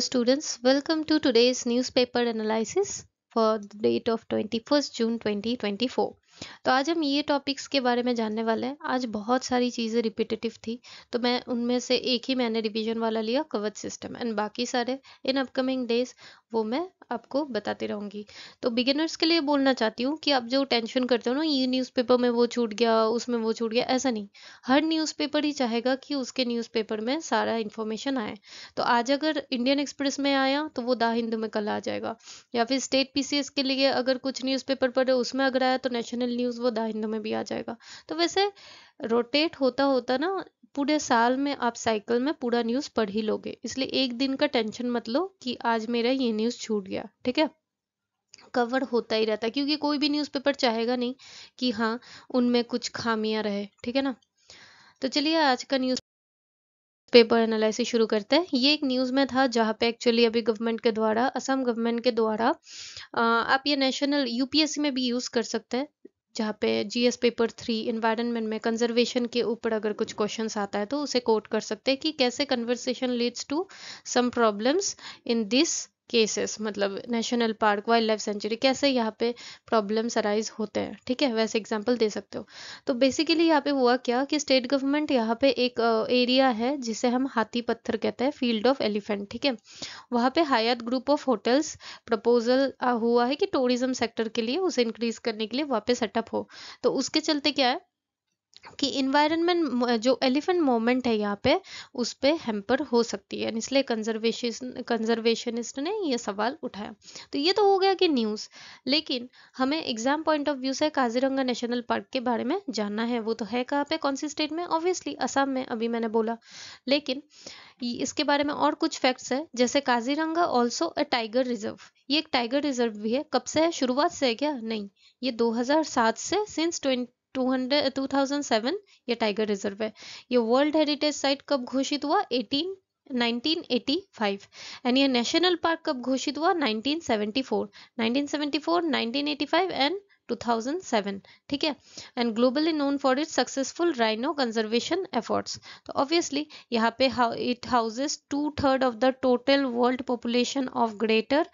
students welcome to today's newspaper analysis for the date of 21st June 2024 तो आज हम ये टॉपिक्स के बारे में जानने वाले हैं आज बहुत सारी चीज़ें रिपीटेटिव थी तो मैं उनमें से एक ही मैंने रिवीजन वाला लिया कवच सिस्टम एंड बाकी सारे इन अपकमिंग डेज वो मैं आपको बताती रहूँगी तो बिगिनर्स के लिए बोलना चाहती हूँ कि आप जो टेंशन करते हो ना ये न्यूज़पेपर में वो छूट गया उसमें वो छूट गया ऐसा नहीं हर न्यूज़पेपर ही चाहेगा कि उसके न्यूज़पेपर में सारा इन्फॉर्मेशन आए तो आज अगर इंडियन एक्सप्रेस में आया तो वो दा हिंदू में कल आ जाएगा या फिर स्टेट पीसीएस के लिए अगर कुछ न्यूज़पेपर पढ़े उसमें अगर आया तो नेशनल एनिमल न्यूज़ वो द हिंदू में भी आ जाएगा तो वैसे रोटेट होता होता ना पूरे साल में आप साइकिल में पूरा न्यूज़ पढ़ ही लोगे इसलिए एक दिन का टेंशन मत लो कि आज मेरा ये न्यूज़ छूट गया ठीक है कवर होता ही रहता है क्योंकि कोई भी न्यूज़पेपर चाहेगा नहीं कि हाँ उनमें कुछ खामियां रहे ठीक है ना तो चलिए आज का न्यूज़ पेपर एनालिसिस शुरू करते हैं ये एक न्यूज़ में था जहाँ पे एक्चुअली अभी गवर्नमेंट के द्वारा असम गवर्नमेंट के द्वारा आप ये नेशनल यूपीएससी में भी यूज़ कर सकते हैं जहाँ पे जीएस पेपर थ्री इन्वायरमेंट में कंजर्वेशन के ऊपर अगर कुछ क्वेश्चंस आता है तो उसे कोट कर सकते हैं कि कैसे conversation leads to some problems in this cases मतलब national park wildlife sanctuary कैसे यहाँ पे प्रॉब्लम्स अराइज होते हैं ठीक है वैसे एग्जांपल दे सकते हो तो बेसिकली यहाँ पे हुआ क्या कि स्टेट गवर्नमेंट यहाँ पे एक एरिया है जिसे हम हाथी पत्थर कहते हैं फील्ड ऑफ एलिफेंट ठीक है वहाँ पे Hyatt group of hotels proposal हुआ है कि टूरिज्म सेक्टर के लिए उसे इंक्रीज करने के लिए वहाँ पे सेटअप हो तो उसके चलते क्या है कि इन्वायरमेंट जो एलिफेंट मोमेंट है यहाँ पे उस पर हेम्पर हो सकती है इसलिए कंजर्वेशन कंजर्वेशनिस्ट ने ये सवाल उठाया तो ये तो हो गया कि न्यूज़ लेकिन हमें एग्जाम पॉइंट ऑफ व्यू से काजीरंगा नेशनल पार्क के बारे में जानना है वो तो है कहाँ पे कौन सी स्टेट में ऑब्वियसली असम में अभी मैंने बोला लेकिन इसके बारे में और कुछ फैक्ट्स है जैसे Kaziranga also a tiger reserve ये एक टाइगर रिजर्व भी है कब से है शुरुआत से है क्या नहीं ये 2007 से सिंस 2007 uh, ये टाइगर रिजर्व है ये वर्ल्ड हेरिटेज साइट कब घोषित हुआ 18 1985 एंड ये नेशनल पार्क कब घोषित हुआ 1974 1974 1985 एंड 2007 ठीक है and globally known for it successful rhino conservation efforts तो ऑब्वियसली यहाँ पे it houses two third of the total world population of greater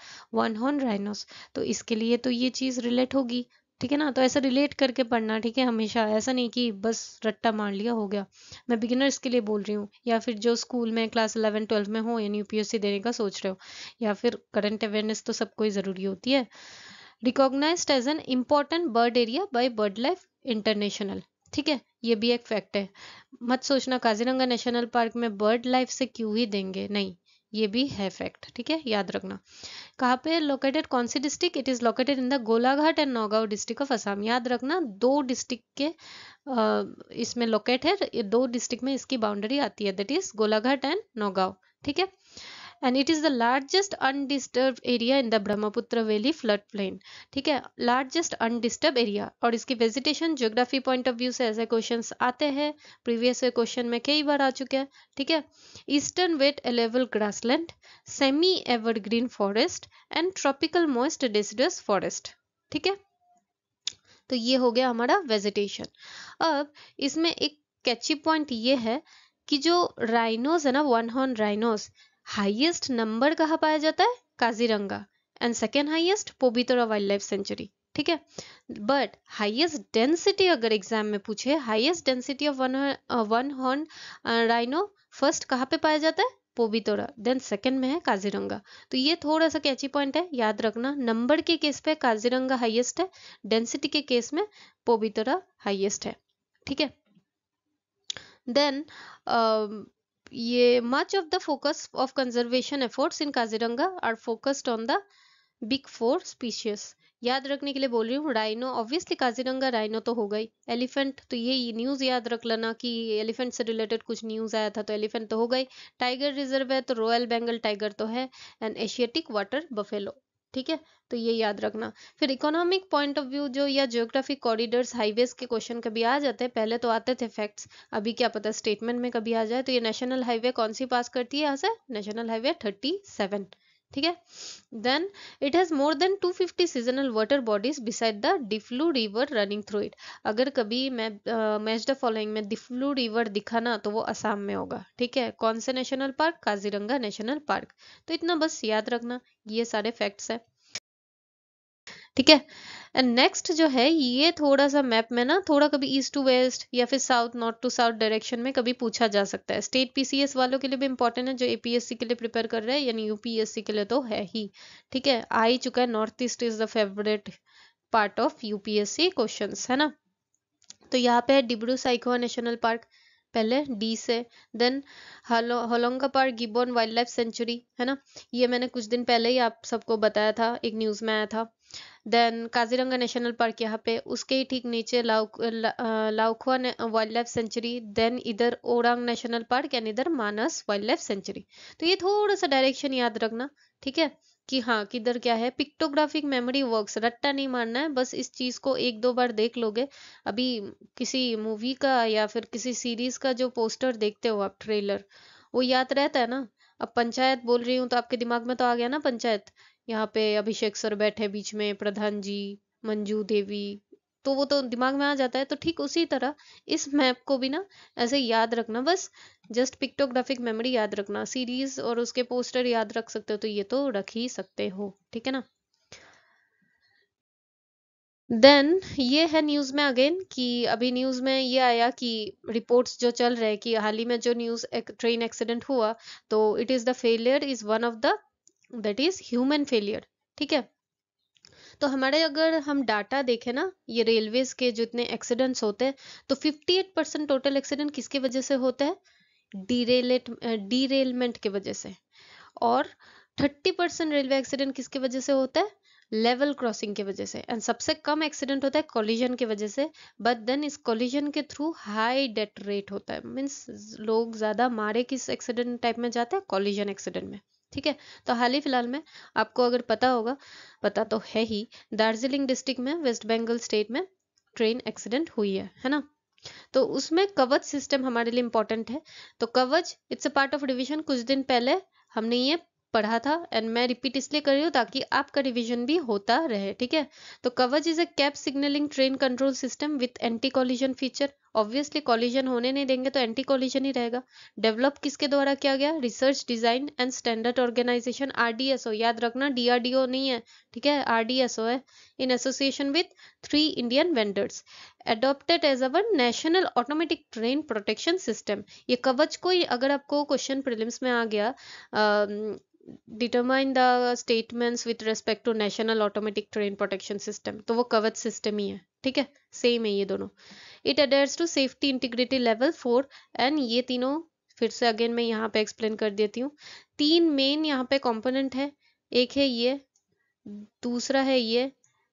one horn rhinos तो इसके लिए तो ये चीज रिलेट होगी ठीक है ना तो ऐसा रिलेट करके पढ़ना ठीक है हमेशा ऐसा नहीं कि बस रट्टा मार लिया हो गया मैं बिगिनर्स के लिए बोल रही हूँ या फिर जो स्कूल में क्लास इलेवन ट्वेल्व में हो यानी यूपीएससी देने का सोच रहे हो या फिर करंट अवेयरनेस तो सबको ही ज़रूरी होती है recognize as an important bird area by BirdLife international ठीक है ये भी एक फैक्ट है मत सोचना काजीरंगा नेशनल पार्क में बर्ड लाइफ से क्यों ही देंगे नहीं ये भी है फैक्ट ठीक है याद रखना कहाँ पे लोकेटेड कौन सी district it is located in the Golaghat and Nagaon district of Assam याद रखना दो डिस्ट्रिक्ट के इसमें लोकेट है दो डिस्ट्रिक्ट में इसकी बाउंड्री आती है that is Golaghat and Nagaon ठीक है and it is the largest undisturb area in the Brahmaputra valley flood plain ठीक है लार्जेस्ट अनडिस्टर्ब एरिया और इसकी vegetation geography point of view से ऐसे क्वेश्चन आते हैं प्रीवियस क्वेश्चन में कई बार आ चुके हैं ठीक है eastern wet alluvial grassland semi evergreen forest and tropical moist deciduous forest ठीक है तो ये हो गया हमारा वेजिटेशन अब इसमें एक कैची पॉइंट ये है कि जो राइनोज है ना one horn rhinos highest number कहाँ पाया जाता है Kaziranga and second highest Pobitora wildlife sanctuary ठीक है बट हाइएस्ट डेंसिटी अगर एग्जाम में पूछे highest density of one one horn rhino first कहाँ पे पाया जाता है पोबीतोरा देन सेकंड में है काजीरंगा तो ये थोड़ा सा कैची पॉइंट है याद रखना नंबर के केस पे काजीरंगा हाईएस्ट है डेंसिटी के केस में पोबीतोरा हाईएस्ट है ठीक है देन ये much of the focus of conservation efforts in Kaziranga are focused on the big four species. याद रखने के लिए बोल रही हूँ राइनो ऑब्वियसली काजीरंगा राइनो तो हो गई एलिफेंट तो ये न्यूज याद रख लेना कि एलिफेंट से रिलेटेड कुछ न्यूज आया था तो एलिफेंट तो हो गई टाइगर रिजर्व है तो रॉयल बेंगल टाइगर तो है एंड एशियाटिक वाटर बफेलो ठीक है तो ये याद रखना फिर इकोनॉमिक पॉइंट ऑफ व्यू जो या जियोग्राफिक कॉरिडोर्स हाईवेज के क्वेश्चन कभी आ जाते हैं पहले तो आते थे फैक्ट्स अभी क्या पता स्टेटमेंट में कभी आ जाए तो ये नेशनल हाईवे कौन सी पास करती है यहाँ से नेशनल हाईवे थर्टी सेवन ठीक है then it has more than 250 seasonal water bodies beside the Diphlu river running through it अगर कभी मैं मैच द फॉलोइंग में डिफ्लू रिवर दिखा ना तो वो असम में होगा ठीक है कौन से national park Kaziranga national park तो इतना बस याद रखना ये सारे फैक्ट्स हैं ठीक है नेक्स्ट जो है ये थोड़ा सा मैप में ना थोड़ा कभी ईस्ट टू वेस्ट या फिर south north to south direction में कभी पूछा जा सकता है स्टेट पीसीएस वालों के लिए भी इंपॉर्टेंट है जो एपीएससी के लिए प्रिपेयर कर रहे हैं यानी यूपीएससी के लिए तो है ही ठीक है आ ही चुका है north east is the favourite part of UPSC question है ना तो यहाँ पे है डिब्रू साइकोआ नेशनल पार्क पहले डी से then Hollonga park gibbon wildlife sanctuary है ना ये मैंने कुछ दिन पहले ही आप सबको बताया था एक न्यूज में आया था देन काजीरंगा नेशनल पार्क यहाँ पे उसके ही ठीक नीचे Laokhowa wildlife sanctuary then इधर ओरांग नेशनल पार्क एंड इधर मानस वाइल्ड लाइफ सेंचुरी तो ये थोड़ा सा डायरेक्शन याद रखना ठीक है कि हाँ किधर क्या है पिक्टोग्राफिक मेमोरी वर्क्स रट्टा नहीं मारना है बस इस चीज को एक दो बार देख लोगे अभी किसी मूवी का या फिर किसी सीरीज का जो पोस्टर देखते हो आप ट्रेलर वो याद रहता है ना अब पंचायत बोल रही हूँ तो आपके दिमाग में तो आ गया ना पंचायत यहाँ पे अभिषेक सर बैठे बीच में प्रधान जी मंजू देवी तो वो तो दिमाग में आ जाता है तो ठीक उसी तरह इस मैप को भी ना ऐसे याद रखना बस जस्ट पिक्टोग्राफिक मेमोरी याद रखना सीरीज और उसके पोस्टर याद रख सकते हो तो ये तो रख ही सकते हो ठीक है ना देन ये है न्यूज़ में अगेन कि अभी न्यूज़ में ये आया कि रिपोर्ट्स जो चल रहे हैं कि हाल ही में जो न्यूज़ एक ट्रेन एक्सीडेंट हुआ तो it is the failure is one of the that is human failure ठीक है तो हमारे अगर हम डाटा देखें ना ये रेलवेज के जितने एक्सीडेंट्स होते हैं तो 58 परसेंट टोटल एक्सीडेंट किसके वजह से होता है डीरेलेट डीरेलमेंट के वजह से और 30 परसेंट रेलवे एक्सीडेंट किसके वजह से होता है लेवल क्रॉसिंग की वजह से एंड सबसे कम एक्सीडेंट होता है कॉलिजन की वजह से बट देन इस कॉलिजन के थ्रू हाई डेथ रेट होता है मीन्स लोग ज़्यादा मारे किस एक्सीडेंट टाइप में जाते हैं कॉलिजन एक्सीडेंट में ठीक है तो हाल ही फिलहाल में आपको अगर पता होगा पता तो है ही दार्जिलिंग डिस्ट्रिक्ट में वेस्ट बंगाल स्टेट में ट्रेन एक्सीडेंट हुई है है ना तो उसमें कवच सिस्टम हमारे लिए इंपॉर्टेंट है तो Kavach it's a part of revision कुछ दिन पहले हमने ये पढ़ा था एंड मैं रिपीट इसलिए कर रही हूँ ताकि आपका रिवीजन भी होता रहे ठीक है तो Kavach is a cab signalling train control system with anti collision feature obviously collision होने नहीं देंगे तो एंटी कॉलिजन ही रहेगा डेवलप किसके द्वारा किया गया research design and standard organisation RDSO याद रखना डीआरडीओ नहीं है ठीक है आरडीएसओ है in association with three Indian vendors adopted as our national automatic train protection system ये कवच को अगर आपको क्वेश्चन प्रिलिम्स में आ गया determine the statements with respect to national automatic train protection system तो वो कवच सिस्टम ही है ठीक है सेम है ये दोनों it adheres to safety integrity level four and ये तीनों फिर से अगेन मैं यहाँ पे एक्सप्लेन कर देती हूँ तीन मेन यहाँ पे कॉम्पोनेंट है एक है ये दूसरा है ये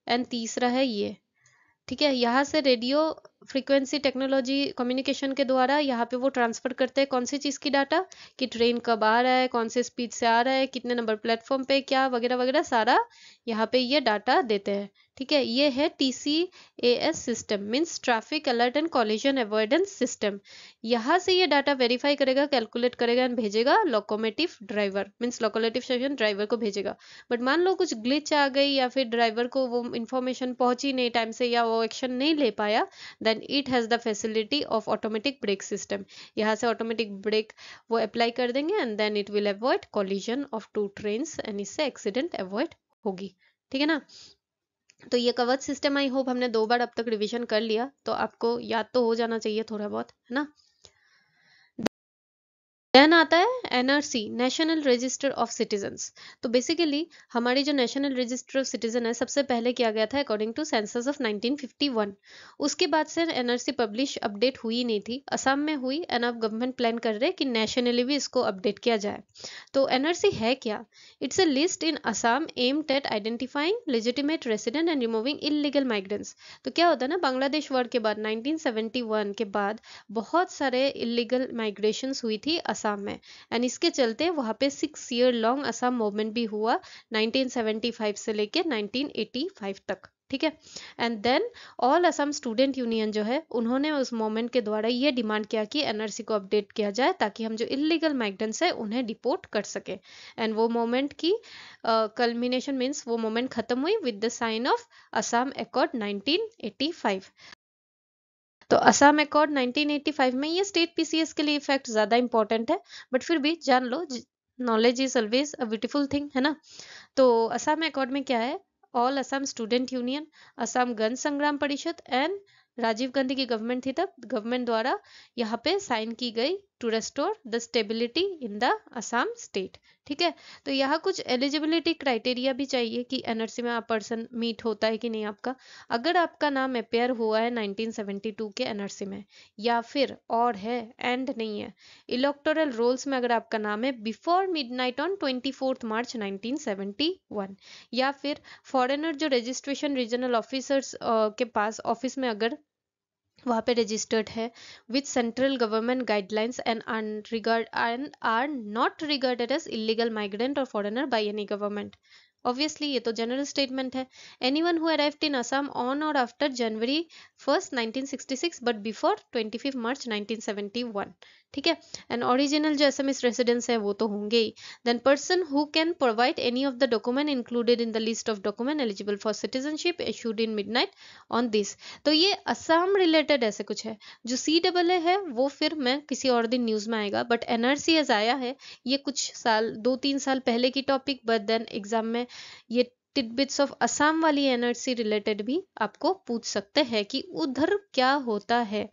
एंड तीसरा है ये ठीक है यहाँ से रेडियो फ्रीक्वेंसी टेक्नोलॉजी कम्युनिकेशन के द्वारा यहाँ पे वो ट्रांसफ़र करते हैं कौन सी चीज़ की डाटा कि ट्रेन कब आ रहा है कौन से स्पीड से आ रहा है कितने नंबर प्लेटफॉर्म पे क्या वगैरह वगैरह सारा यहाँ पे ये डाटा देते हैं ठीक है ये है T C A S system means traffic alert and collision avoidance system यहाँ से ये डाटा वेरीफाई करेगा कैलकुलेट करेगा एंड भेजेगा locomotive driver means locomotive session driver को भेजेगा बट मान लो कुछ ग्लिच आ गई या फिर ड्राइवर को वो इन्फॉर्मेशन पहुंची नहीं टाइम से या वो एक्शन नहीं ले पाया then it has the facility of automatic brake system यहाँ से ऑटोमेटिक ब्रेक वो अप्लाई कर देंगे and then it will avoid collision of two train and इससे एक्सीडेंट अवॉइड होगी ठीक है ना तो ये कवच सिस्टम आई होप हमने दो बार अब तक रिवीजन कर लिया तो आपको याद तो हो जाना चाहिए थोड़ा बहुत है ना NRC national register of citizen तो बेसिकली हमारी जो नेशनल रजिस्टर ऑफ सिटीजन है सबसे पहले किया गया था अकॉर्डिंग टू सेंसस ऑफ 1951 उसके बाद से एनआरसी पब्लिश अपडेट हुई नहीं थी असम में हुई एंड अब गवर्नमेंट प्लान कर रहे कि नेशनली भी इसको अपडेट किया जाए तो एनआरसी है क्या it's a list in Assam aimed at identifying legitimate resident and removing illegal migrants तो क्या होता है ना बांग्लादेश वॉर के बाद 1971 के बाद बहुत सारे इलीगल माइग्रेशन हुई थी असम में एंड एंड इसके चलते वहाँ पे six year long Assam movement भी हुआ 1975 से लेके 1985 तक ठीक है and then all Assam student union जो है उन्होंने उस मोमेंट के द्वारा ये डिमांड किया कि एनआरसी को अपडेट किया जाए ताकि हम जो इलीगल माइग्रेंट्स है उन्हें डिपोर्ट कर सके एंड वो मोमेंट की कल्मिनेशन uh, मीन्स वो मोमेंट खत्म हुई with the sign of Assam accord 1985 तो असम अकॉर्ड 1985 में ये स्टेट पीसीएस के लिए इफेक्ट ज़्यादा इंपॉर्टेंट है बट फिर भी जान लो knowledge is always a beautiful thing है ना तो असम अकॉर्ड में क्या है all Assam student union Assam Gana Sangram परिषद एंड राजीव गांधी की गवर्नमेंट थी तब गवर्नमेंट द्वारा यहाँ पे साइन की गई to restore the stability in the Assam state ठीक है तो यहाँ कुछ एलिजिबिलिटी क्राइटेरिया भी चाहिए कि एनआरसी में आप पर्सन मीट होता है कि नहीं आपका अगर आपका नाम अपेयर हुआ है 1972 के एनआरसी में या फिर और है एंड नहीं है इलेक्टोरल रोल्स में अगर आपका नाम है बिफोर मिडनाइट ऑन 24 मार्च 1971 या फिर फॉरेनर जो रजिस्ट्रेशन रीजनल ऑफिसर्स के पास ऑफिस में अगर वहाँ पे रजिस्टर्ड है with central government guidelines and regard and are not regarded as illegal migrant और foreigner by any government obviously ये तो जनरल स्टेटमेंट है anyone who in Assam on or after January first 1966 but before 25 March 1971 ठीक है and original जो Assamese residence है वो तो होंगे ही then person who can provide any of the document included in the list of document eligible for citizenship assured in night on this तो ये असम रिलेटेड ऐसे कुछ है जो सी डबल ए है वो फिर मैं किसी और दिन न्यूज में आएगा बट एनआरसी एज आया है ये कुछ साल दो तीन साल पहले की टॉपिक बट देन एग्जाम में ये टिटबिट्स ऑफ असम वाली एनर्जी रिलेटेड भी आपको पूछ सकते हैं कि उधर क्या होता है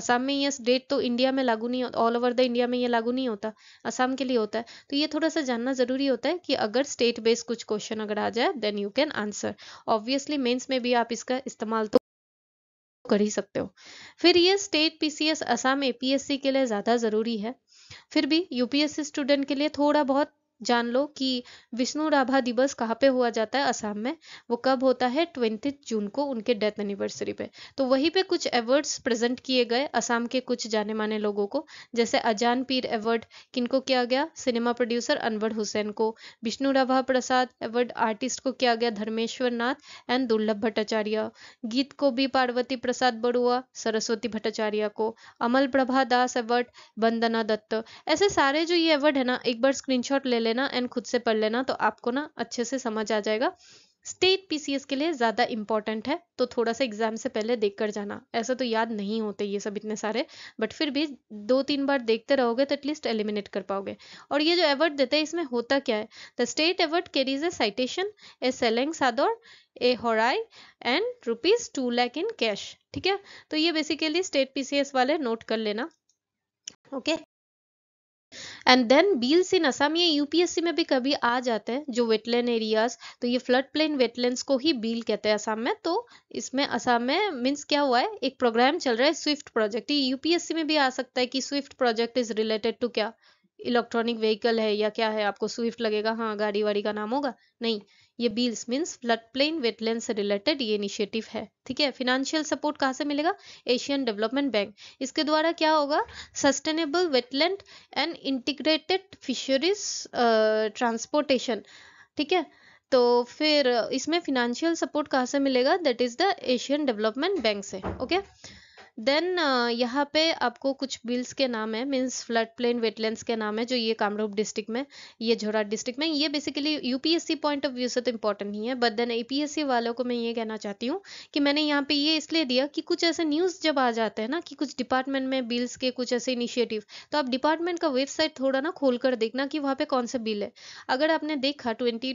असम में ये डेट तो इंडिया में लागू नहीं ऑल ओवर द इंडिया में ये लागू नहीं होता असम के लिए होता है तो ये थोड़ा सा जानना जरूरी होता है कि अगर स्टेट बेस्ड कुछ क्वेश्चन अगर आ जाए then you can answer obviously mains में भी आप इसका इस्तेमाल तो कर ही सकते हो फिर ये स्टेट पीसीएस असम एपीएससी के लिए ज्यादा जरूरी है फिर भी यूपीएससी स्टूडेंट के लिए थोड़ा बहुत जान लो कि विष्णु राभा दिवस कहाँ पे हुआ जाता है असम में वो कब होता है ट्वेंटी जून को उनके डेथ एनिवर्सरी पे तो वहीं पे कुछ अवार्ड्स प्रेजेंट किए गए असम के कुछ जाने माने लोगों को जैसे अजान पीर अवार्ड किनको किया गया सिनेमा प्रोड्यूसर अनवर हुसैन को विष्णु राभा प्रसाद अवार्ड आर्टिस्ट को किया गया धर्मेश्वर नाथ एंड दुर्लभ भट्टाचार्य गीत को भी पार्वती प्रसाद बड़ुआ सरस्वती भट्टाचार्य को अमल प्रभा दास अवार्ड वंदना दत्त ऐसे सारे जो ये अवार्ड है ना एक बार स्क्रीनशॉट ले ले लेना एंड खुद से पढ़ लेना तो आपको ना अच्छे से समझ आ जाएगा स्टेट पीसीएस के लिए ज़्यादा इंपॉर्टेंट है तो थोड़ा सा एग्जाम से पहले देख कर जाना ऐसा तो याद नहीं होते ये सब इतने सारे बट फिर भी दो तीन बार देखते रहोगे तो एटलीस्ट एलिमिनेट कर पाओगे और ये जो अवार्ड देते हैं इसमें होता क्या है the state award carries a citation a Seleng Sador a होराई and rupees two lakh in cash ठीक है तो ये बेसिकली स्टेट पीसीएस वाले नोट कर लेना okay okay? And then beels in Assam ये यूपीएससी में भी कभी आ जाते हैं जो वेटलैंड एरियाज तो ये फ्लड प्लेन वेटलैंड को ही बील कहते हैं असम में तो इसमें असम में मीन्स क्या हुआ है एक प्रोग्राम चल रहा है स्विफ्ट प्रोजेक्ट ये यूपीएससी में भी आ सकता है कि Swift project is related to क्या इलेक्ट्रॉनिक व्हीकल है या क्या है आपको स्विफ्ट लगेगा हाँ गाड़ी वाड़ी का नाम होगा नहीं ये beels means flood plain wetland से रिलेटेड ये इनिशिएटिव है ठीक है फिनेंशियल सपोर्ट कहाँ से मिलेगा एशियन डेवलपमेंट बैंक इसके द्वारा क्या होगा sustainable wetland and integrated fisheries transportation ठीक है तो फिर इसमें फिनेंशियल सपोर्ट कहाँ से मिलेगा that is the Asian development bank से ओके okay? देन uh, यहाँ पे आपको कुछ बिल्स के नाम है मीन्स फ्लड प्लेन वेटलैंड के नाम है जो ये कामरूप डिस्ट्रिक्ट में ये झोराट डिस्ट्रिक्ट में ये basically UPSC point of view से तो इंपॉर्टेंट नहीं है बट देन एपीएससी वालों को मैं ये कहना चाहती हूँ कि मैंने यहाँ पे ये इसलिए दिया कि कुछ ऐसे न्यूज़ जब आ जाते हैं ना कि कुछ डिपार्टमेंट में बिल्स के कुछ ऐसे इनिशिएटिव तो आप डिपार्टमेंट का वेबसाइट थोड़ा ना खोल कर देखना कि वहाँ पे कौन सा बिल है अगर आपने देखा ट्वेंटी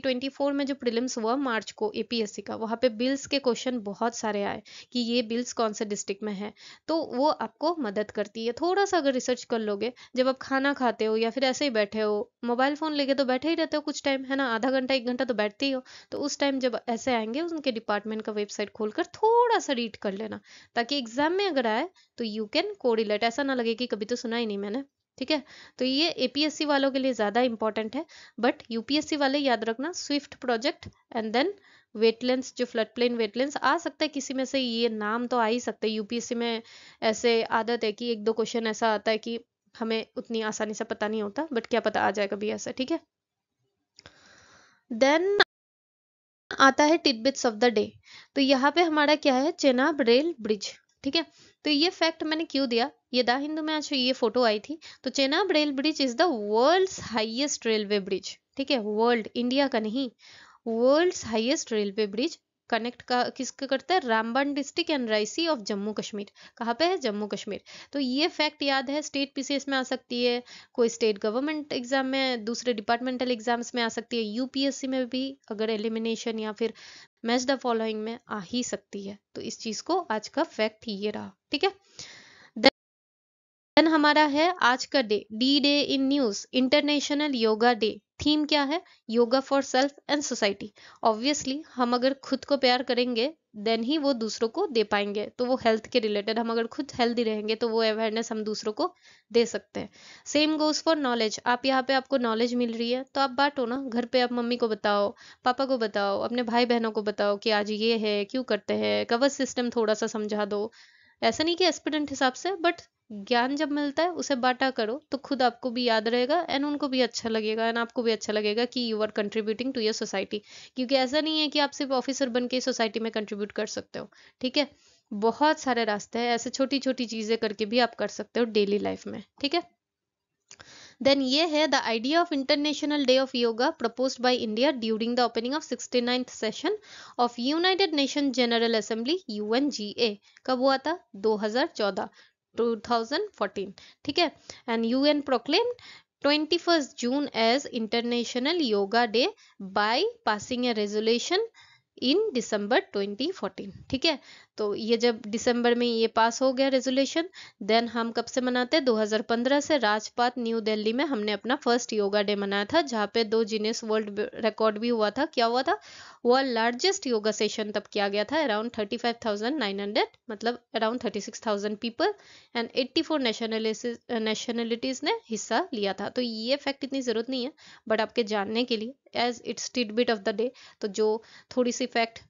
में जो प्रिलिम्स हुआ मार्च को एपीएससी का वहाँ पे बिल्स के क्वेश्चन बहुत सारे आए कि ये बिल्स कौन से डिस्ट्रिक्ट में है तो वो आपको मदद करती है थोड़ा सा अगर रिसर्च कर लोगे जब आप खाना खाते हो या फिर ऐसे ही बैठे हो मोबाइल फ़ोन लेके तो बैठे ही रहते हो कुछ टाइम है ना आधा घंटा एक घंटा तो बैठते ही हो तो उस टाइम जब ऐसे आएंगे उनके डिपार्टमेंट का वेबसाइट खोल थोड़ा सा रीड कर लेना ताकि एग्जाम में अगर आए तो यू कैन कोडिलेट ऐसा ना लगे कि कभी तो सुना ही नहीं मैंने ठीक है तो ये एपीएससी वालों के लिए ज़्यादा इंपॉर्टेंट है बट यूपीएससी वाले याद रखना Swift project and then wetland जो फ्लड प्लेन वेटलैंड आ सकता है किसी में से ये नाम तो आ ही सकते यूपीएससी में ऐसे आदत है कि एक दो क्वेश्चन ऐसा आता है कि हमें उतनी आसानी से पता नहीं होता बट क्या पता आ जाए कभी ऐसा ठीक है देन आता है टिडबिट्स ऑफ द डे तो यहाँ पे हमारा क्या है चेनाब रेल ब्रिज ठीक है तो ये फैक्ट मैंने क्यों दिया ये द हिंदू में आज ये फोटो आई थी तो Chenab rail bridge is the world highest railway bridge ठीक है वर्ल्ड इंडिया का नहीं world highest railway bridge connect का किसके करता है Ramban district and Reasi of Jammu Kashmir कहाँ पे है जम्मू कश्मीर तो ये फैक्ट याद है स्टेट पीसीएस में आ सकती है कोई स्टेट गवर्नमेंट एग्जाम में दूसरे डिपार्टमेंटल एग्जाम्स में आ सकती है यूपीएससी में भी अगर एलिमिनेशन या फिर मैच द फॉलोइंग में आ ही सकती है तो इस चीज को आज का फैक्ट ये रहा ठीक है देन हमारा है आज का day D day in news international yoga day theme क्या है yoga for self and society obviously हम अगर खुद को प्यार करेंगे देन ही वो दूसरों को दे पाएंगे तो वो हेल्थ के रिलेटेड हम अगर खुद हेल्दी रहेंगे तो वो अवेयरनेस हम दूसरों को दे सकते हैं सेम गोज फॉर नॉलेज आप यहाँ पे आपको नॉलेज मिल रही है तो आप बांटो ना घर पे आप मम्मी को बताओ पापा को बताओ अपने भाई बहनों को बताओ कि आज ये है क्यों करते हैं कवर सिस्टम थोड़ा सा समझा दो ऐसा नहीं कि एस्पिडेंट हिसाब से बट ज्ञान जब मिलता है उसे बांटा करो तो खुद आपको भी याद रहेगा एंड उनको भी अच्छा लगेगा एंड आपको भी अच्छा लगेगा कि you are contributing to your society क्योंकि ऐसा नहीं है कि आप सिर्फ ऑफिसर बन के सोसाइटी में कंट्रीब्यूट कर सकते हो ठीक है बहुत सारे रास्ते हैं ऐसे छोटी छोटी चीजें करके भी आप कर सकते हो डेली लाइफ में ठीक है देन ये है the idea of international day of yoga propose by India during the opening of sixty ninth session of United Nation general assembly UNGA कब हुआ था 2014 2014 ठीक है and UN proclaimed 21st June as International Yoga Day by passing a resolution in December 2014 ठीक है तो ये जब दिसंबर में ये पास हो गया रेजोल्यूशन देन हम कब से मनाते हैं 2015 से राजपात न्यू दिल्ली में हमने अपना फर्स्ट योगा डे मनाया था जहाँ पे दो जीनेस वर्ल्ड रिकॉर्ड भी हुआ था क्या हुआ था वह लार्जेस्ट योगा सेशन तब किया गया था अराउंड 35,900 मतलब अराउंड 36,000 पीपल एंड 84 नेशनलिटीज ने हिस्सा लिया था तो ये फैक्ट इतनी ज़रूरत नहीं है बट आपके जानने के लिए as it's tidbit of the day तो जो थोड़ी सी फैक्ट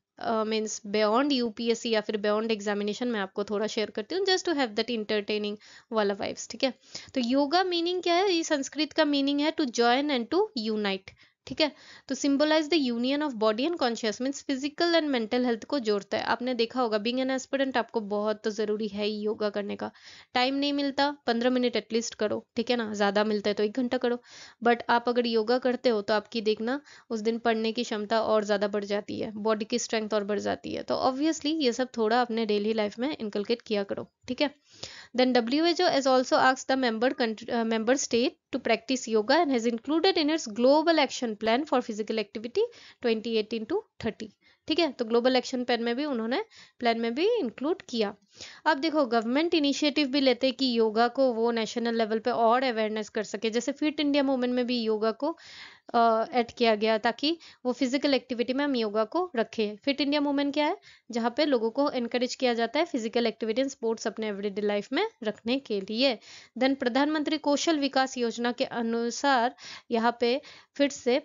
मीन्स बियॉन्ड यूपीएससी या फिर बियॉन्ड एग्जामिनेशन मैं आपको थोड़ा शेयर करती हूँ just to have that entertaining वाला वाइब्स ठीक है तो योगा मीनिंग क्या है ये संस्कृत का मीनिंग है to join and to unite ठीक है तो symbolise the union of body and conscious means physical and mental health को जोड़ता है आपने देखा होगा बींग एन एस्पिडेंट आपको बहुत तो जरूरी है ही योगा करने का टाइम नहीं मिलता पंद्रह मिनट एटलीस्ट करो ठीक है ना ज्यादा मिलता है तो एक घंटा करो बट आप अगर योगा करते हो तो आपकी देखना उस दिन पढ़ने की क्षमता और ज्यादा बढ़ जाती है बॉडी की स्ट्रेंथ और बढ़ जाती है तो ऑब्वियसली ये सब थोड़ा अपने डेली लाइफ में इंकलकेट किया करो ठीक है Then WHO has also asked the member country, uh, member state to practice yoga and has included in its global action plan for physical activity 2018 to 30. ठीक है तो ग्लोबल एक्शन प्लान में भी उन्होंने प्लान में भी इंक्लूड किया अब देखो गवर्नमेंट इनिशिएटिव भी लेते हैं कि योगा को वो नेशनल लेवल पे और अवेयरनेस कर सके जैसे फिट इंडिया मूवमेंट में भी योगा को ऐड किया गया ताकि वो फिजिकल एक्टिविटी में हम योगा को रखें फिट इंडिया मूवमेंट क्या है जहाँ पे लोगों को एनकरेज किया जाता है फिजिकल एक्टिविटी एंड स्पोर्ट्स अपने एवरीडे लाइफ में रखने के लिए देन प्रधानमंत्री कौशल विकास योजना के अनुसार यहाँ पे फिर से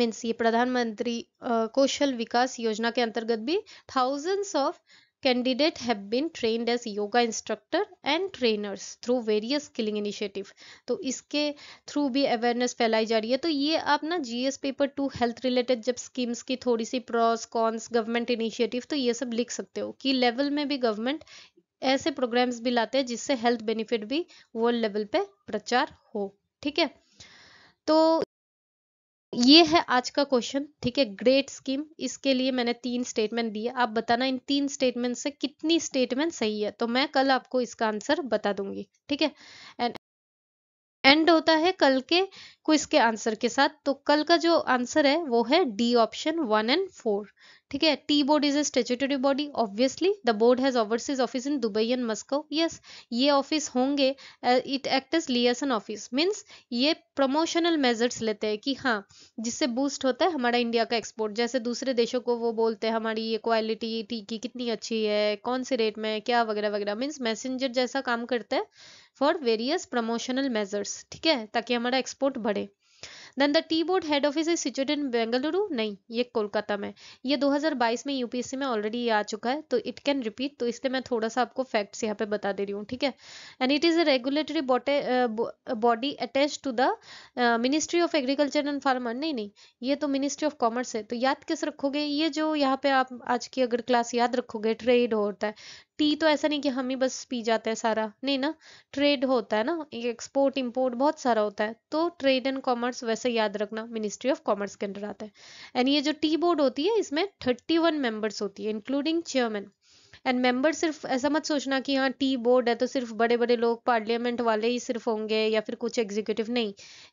मीन्स ये प्रधानमंत्री कौशल विकास योजना के अंतर्गत भी thousands of candidate have been trained as yoga instructor and trainers through various skilling initiative तो इसके थ्रू भी अवेयरनेस फैलाई जा रही है तो ये आप ना G S paper two health related जब स्कीम्स की थोड़ी सी प्रॉस कॉन्स गवर्नमेंट इनिशिएटिव तो ये सब लिख सकते हो कि लेवल में भी गवर्नमेंट ऐसे प्रोग्राम्स भी लाते हैं जिससे हेल्थ बेनिफिट भी वर्ल्ड लेवल पे प्रचार हो ठीक है तो ये है आज का क्वेश्चन ठीक है ग्रेट स्कीम इसके लिए मैंने तीन स्टेटमेंट दिए आप बताना इन तीन स्टेटमेंट से कितनी स्टेटमेंट सही है तो मैं कल आपको इसका आंसर बता दूंगी ठीक है एंड एंड होता है कल के क्विज के आंसर के साथ तो कल का जो आंसर है वो है D option one and four ठीक है tea board is a statutory body obviously the board has overseas office in Dubai and Moscow yes ये ऑफिस होंगे it act as liaison office means ये प्रमोशनल मेजर्स लेते हैं कि हाँ जिससे बूस्ट होता है हमारा इंडिया का एक्सपोर्ट जैसे दूसरे देशों को वो बोलते हैं हमारी ये क्वालिटी टी की कितनी अच्छी है कौन से रेट में क्या वगैरह वगैरह मीन्स मैसेंजर जैसा काम करता है फॉर वेरियस प्रमोशनल मेजर्स ठीक है ताकि हमारा एक्सपोर्ट बढ़े then the tea board head office is situate in Bengaluru नहीं ये कोलकाता में ये 2022 में यूपीएससी में ऑलरेडी आ चुका है तो इट कैन रिपीट तो इसलिए मैं थोड़ा सा आपको फैक्ट्स यहाँ पे बता दे रही हूँ ठीक है and it is a regulatory body attach to the ministry of agriculture and farmer नहीं नहीं ये तो मिनिस्ट्री ऑफ कॉमर्स है तो याद कैसे रखोगे ये जो यहाँ पे आप आज की अगर क्लास याद रखोगे ट्रेड होता है टी तो ऐसा नहीं कि हम ही बस पी जाते हैं सारा नहीं ना ट्रेड होता है ना एक्सपोर्ट इंपोर्ट बहुत सारा होता है तो ट्रेड एंड कॉमर्स वैसे याद रखना मिनिस्ट्री ऑफ कॉमर्स के अंदर आता है एंड ये जो टी बोर्ड होती है इसमें थर्टी वन मेंबर्स होती है इंक्लूडिंग चेयरमैन एंड मेंबर सिर्फ ऐसा मत सोचना कि हाँ टी बोर्ड है तो सिर्फ बड़े बड़े लोग पार्लियामेंट वाले ही सिर्फ होंगे या फिर कुछ एग्जीक्यूटिव नहीं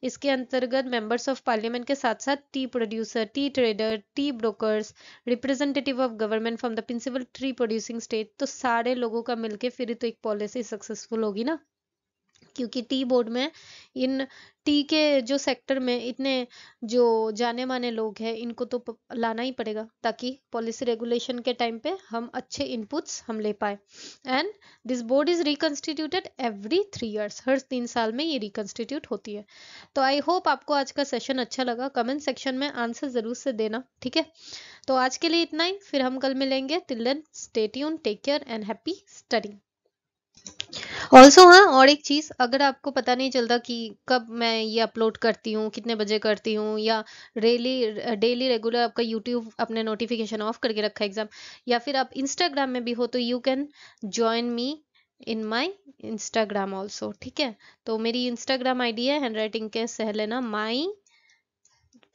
इसके अंतर्गत मेंबर्स ऑफ पार्लियामेंट के साथ साथ tea producer tea trader tea brokers representative of government from the principal tree producing state तो सारे लोगों का मिलकर फिर तो एक पॉलिसी सक्सेसफुल होगी ना क्योंकि टी बोर्ड में इन टी के जो सेक्टर में इतने जो जाने माने लोग हैं इनको तो लाना ही पड़ेगा ताकि पॉलिसी रेगुलेशन के टाइम पे हम अच्छे इनपुट्स हम ले पाए and this board is reconstituted every three years हर तीन साल में ये रिकन्स्टिट्यूट होती है तो आई होप आपको आज का सेशन अच्छा लगा कमेंट सेक्शन में आंसर जरूर से देना ठीक है तो आज के लिए इतना ही फिर हम कल मिलेंगे till then stay tuned take care and happy study also हाँ और एक चीज़ अगर आपको पता नहीं चलता कि कब मैं ये अपलोड करती हूँ, कितने बजे करती हूँ या डेली डेली रेगुलर आपका यूट्यूब अपने नोटिफिकेशन ऑफ करके रखा है एग्ज़ाम या फिर आप इंस्टाग्राम में भी हो तो you can join me in my Instagram also ठीक है तो मेरी Instagram I D handwriting के सहलेना माई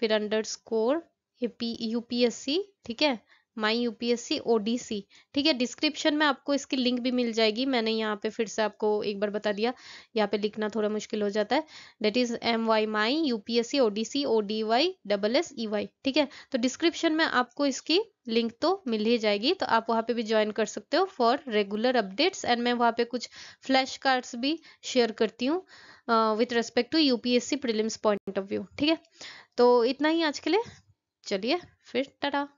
फिर अंडर स्कोर यूपीएससी ठीक है माई यूपीएससी ओडीसी ठीक है डिस्क्रिप्शन में आपको इसकी लिंक भी मिल जाएगी मैंने यहाँ पे फिर से आपको एक बार बता दिया यहाँ पे लिखना थोड़ा मुश्किल हो जाता है that is M Y my UPSC odyssey O D Y double S E Y ठीक है तो डिस्क्रिप्शन में आपको इसकी लिंक तो मिल ही जाएगी तो आप वहाँ पे भी ज्वाइन कर सकते हो फॉर रेगुलर अपडेट्स एंड मैं वहाँ पे कुछ फ्लैश कार्ड्स भी शेयर करती हूँ with respect to UPSC prelims point of view ठीक है तो इतना ही आज के लिए चलिए फिर टाटा